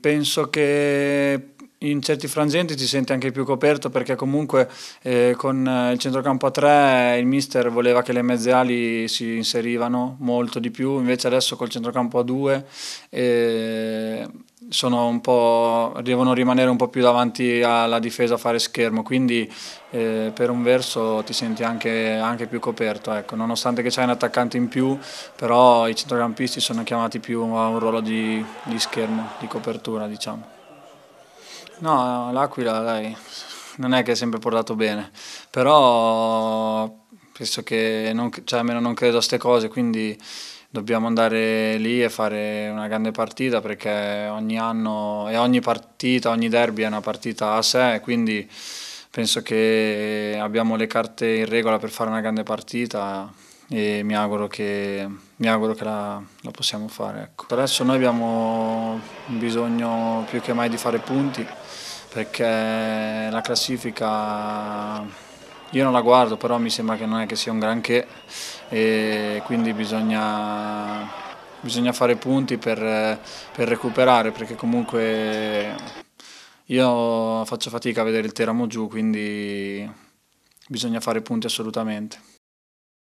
penso che in certi frangenti ti senti anche più coperto perché comunque eh, con eh, il centrocampo a tre il mister voleva che le mezze ali si inserivano molto di più, invece adesso col centrocampo a due devono rimanere un po' più davanti alla difesa a fare schermo, quindi eh, per un verso ti senti anche, anche più coperto, ecco. nonostante che c'hai un attaccante in più, però i centrocampisti sono chiamati più a un ruolo di, di schermo, di copertura diciamo. No, l'Aquila dai, non è che è sempre portato bene, però penso che, non, cioè, almeno non credo a queste cose, quindi dobbiamo andare lì e fare una grande partita perché ogni anno e ogni partita, ogni derby è una partita a sé, quindi penso che abbiamo le carte in regola per fare una grande partita e mi auguro che, mi auguro che la, la, possiamo fare. Ecco. Per adesso noi abbiamo bisogno più che mai di fare punti perché la classifica io non la guardo, però mi sembra che non è che sia un granché e quindi bisogna, bisogna fare punti per, per recuperare perché comunque io faccio fatica a vedere il Teramo giù, quindi bisogna fare punti assolutamente.